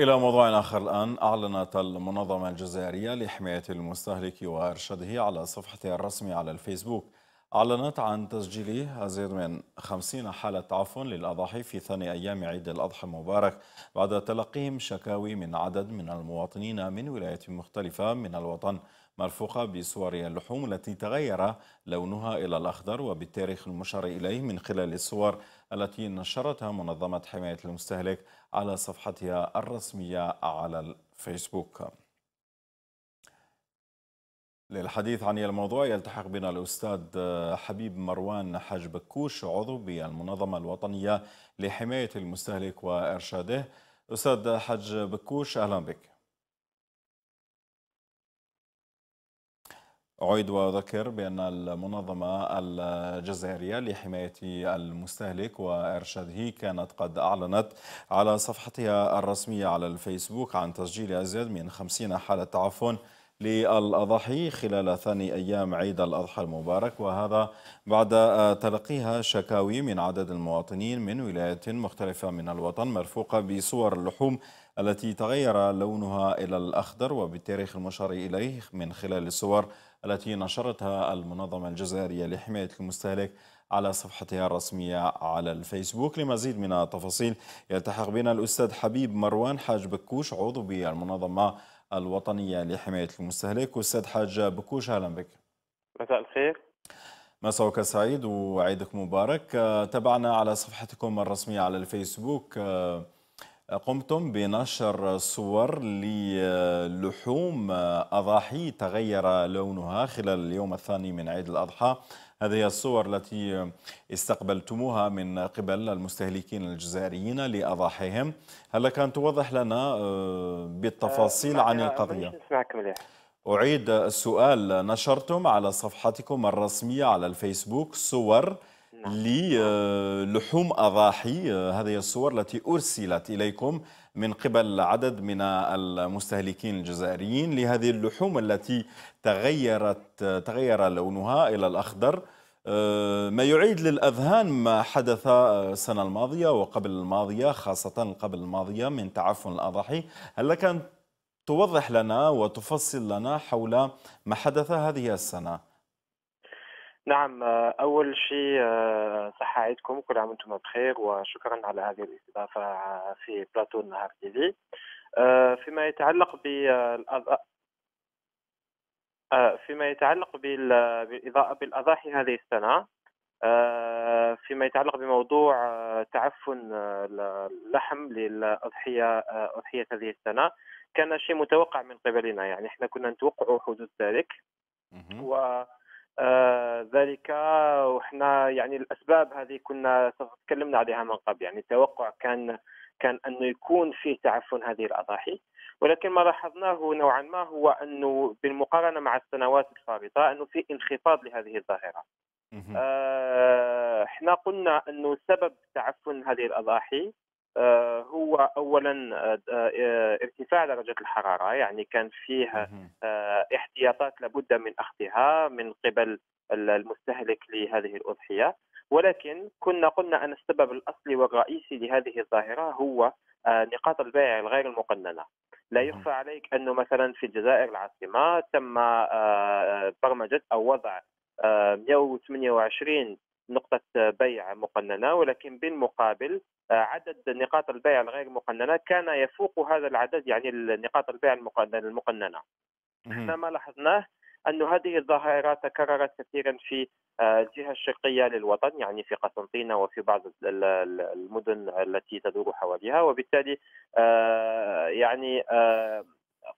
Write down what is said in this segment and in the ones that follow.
إلى موضوع آخر الآن أعلنت المنظمة الجزائرية لحماية المستهلك وإرشاده على صفحتها الرسمية على الفيسبوك أعلنت عن تسجيل أزيد من 50 حالة عفو للأضاحي في ثاني أيام عيد الأضحى المبارك بعد تلقيهم شكاوي من عدد من المواطنين من ولايات مختلفة من الوطن مرفوقة بصور اللحوم التي تغير لونها إلى الأخضر وبالتاريخ المشار إليه من خلال الصور التي نشرتها منظمة حماية المستهلك على صفحتها الرسمية على الفيسبوك للحديث عن الموضوع يلتحق بنا الأستاذ حبيب مروان حاج بكوش عضو بالمنظمة الوطنية لحماية المستهلك وإرشاده أستاذ حاج بكوش أهلا بك أعيد وأذكر بأن المنظمة الجزائرية لحماية المستهلك وإرشاده كانت قد أعلنت على صفحتها الرسمية على الفيسبوك عن تسجيل أزيد من 50 حالة تعفن للأضحي خلال ثاني أيام عيد الأضحى المبارك وهذا بعد آه، تلقيها شكاوي من عدد المواطنين من ولايات مختلفة من الوطن مرفوقة بصور اللحوم التي تغير لونها إلى الأخضر وبالتاريخ المشار إليه من خلال الصور التي نشرتها المنظمة الجزائرية لحماية المستهلك على صفحتها الرسمية على الفيسبوك لمزيد من التفاصيل يلتحق بنا الأستاذ حبيب مروان حاج بكوش عضو بالمنظمة الوطنية لحماية المستهلك والسيد حاج بكوش أهلا بك مساء الخير مساءك سعيد وعيدك مبارك آه، تابعنا على صفحتكم الرسمية على الفيسبوك آه، قمتم بنشر صور للحوم آه، أضاحي تغير لونها خلال اليوم الثاني من عيد الأضحى هذه الصور التي استقبلتموها من قبل المستهلكين الجزائريين لأضاحيهم هل كان توضح لنا آه، بالتفاصيل آه، عن القضية؟ أعيد السؤال نشرتم على صفحتكم الرسمية على الفيسبوك صور للحوم نعم. نعم. أضاحي آه، هذه الصور التي أرسلت إليكم من قبل عدد من المستهلكين الجزائريين لهذه اللحوم التي تغيرت تغير لونها إلى الأخضر آه، ما يعيد للأذهان ما حدث آه، السنة الماضية وقبل الماضية خاصة قبل الماضية من تعفن الأضاحي هل لك أن توضح لنا وتفصل لنا حول ما حدث هذه السنة نعم أول شيء صحة عيدكم كل عام وأنتم بخير وشكرا على هذه الاستضافة في بلاتو النهار في. فيما يتعلق بالأضاءة فيما يتعلق بالإضاءة بالأضاحي هذه السنة فيما يتعلق بموضوع تعفن اللحم للأضحية أضحية هذه السنة كان شيء متوقع من قبلنا يعني احنا كنا نتوقع حدوث ذلك و آه، ذلك وحنا يعني الاسباب هذه كنا تكلمنا عليها من قبل يعني التوقع كان كان انه يكون فيه تعفن هذه الاضاحي ولكن ما لاحظناه نوعا ما هو انه بالمقارنه مع السنوات السابقه انه في انخفاض لهذه الظاهره. آه، احنا قلنا انه سبب تعفن هذه الاضاحي آه، هو اولا آه، آه، ارتفاع درجه الحراره يعني كان فيه احتياطات لابد من اخذها من قبل المستهلك لهذه الاضحيه ولكن كنا قلنا ان السبب الاصلي والرئيسي لهذه الظاهره هو نقاط البيع الغير المقننه لا يخفى عليك انه مثلا في الجزائر العاصمه تم برمجه او وضع 128 نقطة بيع مقننة ولكن بالمقابل آه، عدد نقاط البيع الغير مقننة كان يفوق هذا العدد يعني نقاط البيع المقننة احنا ما لاحظناه أن هذه الظاهرة تكررت كثيرا في آه، الجهة الشرقية للوطن يعني في قسنطينة وفي بعض المدن التي تدور حواليها وبالتالي آه، يعني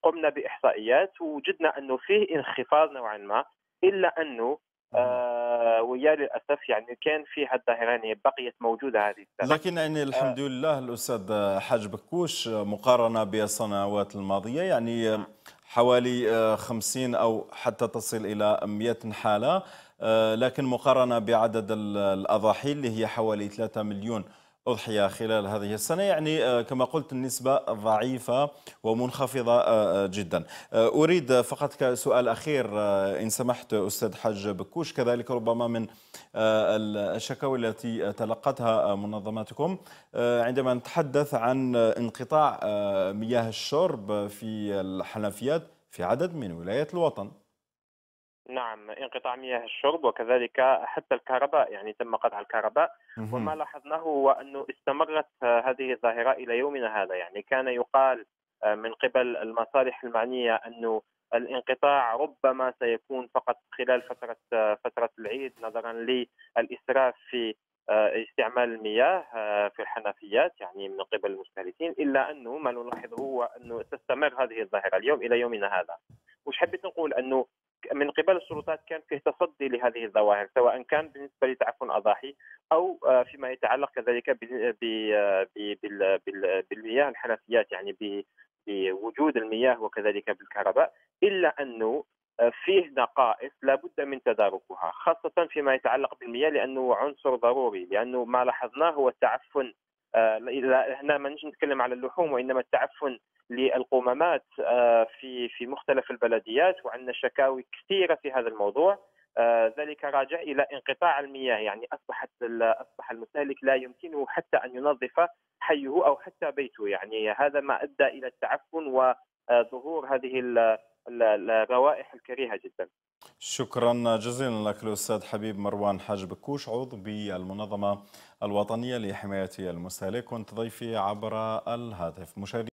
قمنا بإحصائيات وجدنا أنه فيه انخفاض نوعا ما إلا أنه آه، ويا للاسف يعني كان في هذه يعني بقيت موجوده هذه السنه لكن يعني الحمد لله الاستاذ حاج بكوش مقارنه بالسنوات الماضيه يعني حوالي 50 آه، او حتى تصل الى 100 حاله آه، لكن مقارنه بعدد الاضاحي اللي هي حوالي 3 مليون أضحية خلال هذه السنة يعني آه، كما قلت النسبة ضعيفة ومنخفضة آه، آه، جدا أريد فقط كسؤال أخير إن سمحت أستاذ حاج بكوش كذلك ربما من الشكاوي التي تلقتها منظماتكم عندما نتحدث عن انقطاع مياه الشرب في الحنفيات في عدد من ولايات الوطن نعم انقطاع مياه الشرب وكذلك حتى الكهرباء يعني تم قطع الكهرباء وما لاحظناه هو انه استمرت هذه الظاهره الى يومنا هذا يعني كان يقال آه، من قبل المصالح المعنيه انه الانقطاع ربما سيكون فقط خلال فتره آه، فتره العيد نظرا للاسراف في آه، استعمال المياه في الحنفيات يعني من قبل المستهلكين الا انه ما نلاحظه هو انه تستمر هذه الظاهره اليوم الى يومنا هذا وش حبيت نقول انه من قبل السلطات كان فيه تصدي لهذه الظواهر سواء كان بالنسبه لتعفن اضاحي او آه، فيما يتعلق كذلك آه، بالمياه الحنفيات يعني بوجود المياه وكذلك بالكهرباء الا انه آه، فيه نقائص لابد من تداركها خاصة فيما يتعلق بالمياه لأنه عنصر ضروري لأنه ما لاحظناه هو التعفن هنا ما نجي نتكلم على اللحوم وانما التعفن للقمامات آه، في في مختلف البلديات وعندنا شكاوي كثيره في هذا الموضوع آه، ذلك راجع الى انقطاع المياه يعني اصبحت اصبح المستهلك لا يمكنه حتى ان ينظف حيه او حتى بيته يعني هذا ما ادى الى التعفن وظهور هذه الروائح الكريهه جدا. شكرا جزيلا لك الاستاذ حبيب مروان حاج بكوش عضو بالمنظمه الوطنيه لحمايه المستهلك كنت ضيفي عبر الهاتف مشاهدي